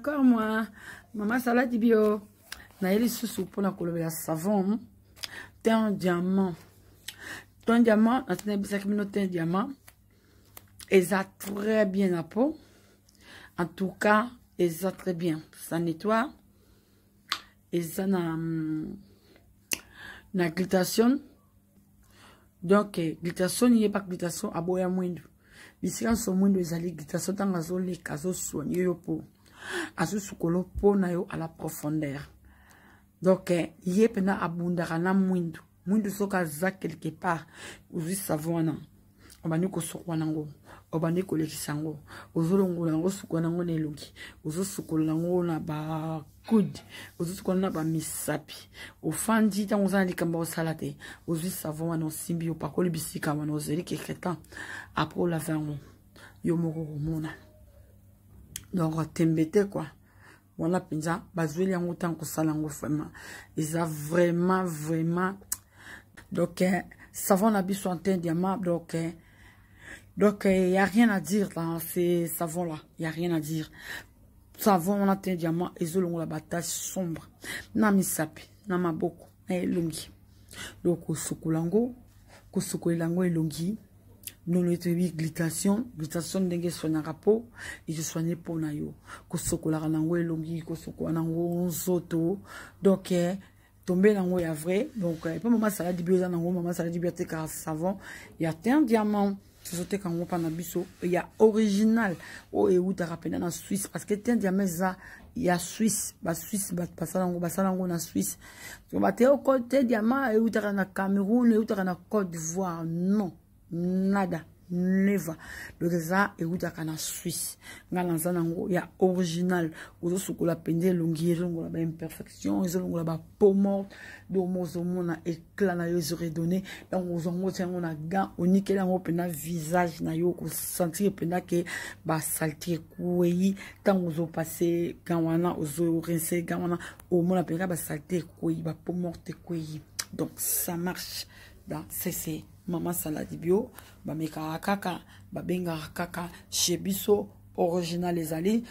encore moi mama saladi bio naye lisusu mpona kolobela savon tin diamant tin diamant natina ebisaki bino tin diamant eza très bien na po en tout cas eza très bien ça nettoie eza na na glitation donc glitation yebaka glitation aboya mwindu bisika nyonso mwindu ezali glitation ntango azoleka azosoigne yo mpo azwi sukolo mpo na yo ala profondeur donc eh, ye mpena abundaka na mwindu mwindu soki aza quelque part ozwi savo wana obandi kosukwa nango obandi kolekisa yango ozolongola yango sukola nango na elongi ozosukola yango na bakude ozosukola na bamisapi ofandi ntango oza na likambo osala te ozwi savon wana osimbi opakoli bisika wana ozeli quelque temps apres olava yango yo moko komona donc tembe quoi quoi wana mpenza bazweli yango ntango kosala yango vraiment a vraiment vraiment donc eh, savon na biso antin diama donc eh, donc il eh, n'y y a rien à dire dans hein, ces savons là il y a rien à dire savon wana antin diama ezolongola batage sombre na sombre na maboko et longi donc kosukola yango kosukolela yango noloyebi glutation glutation ndenge eswanyaka mpo ezoswanye mpo na yo kosokolaka nango elongi kosokola nango nzoto donk eh, tombe nango ya vrai donc epo eh, mama saladi bi oza nango mama saladi bi atekaka savon ya tin diamant tozoteka yango mpa na biso ya original oyo eutaka mpena na swisse parce que tin diamant eza ya swisse baswisse basala yango basala yango na swisse bate te diamant eutaka na cameroun eutaka na côte d'ivoire non nada never donc eza eutaka na swisse ngai naza nango ya original ozosukola mpenza elongi ezolongola baimperfection ezolongola bapomort domo ozomona éclat na yo ezoredonne yango ozwango tia yango na gant onikeli yango mpenza visage na yo okosentir mpenza ke basalite ekwei ntango ozopase gant wana ozorense gant wana omona mpenza basalite ekwei bapomort ekwei donc ça marche dan sese mama saladi bio bamekaka kaka babengaka kaka chez biso original ezali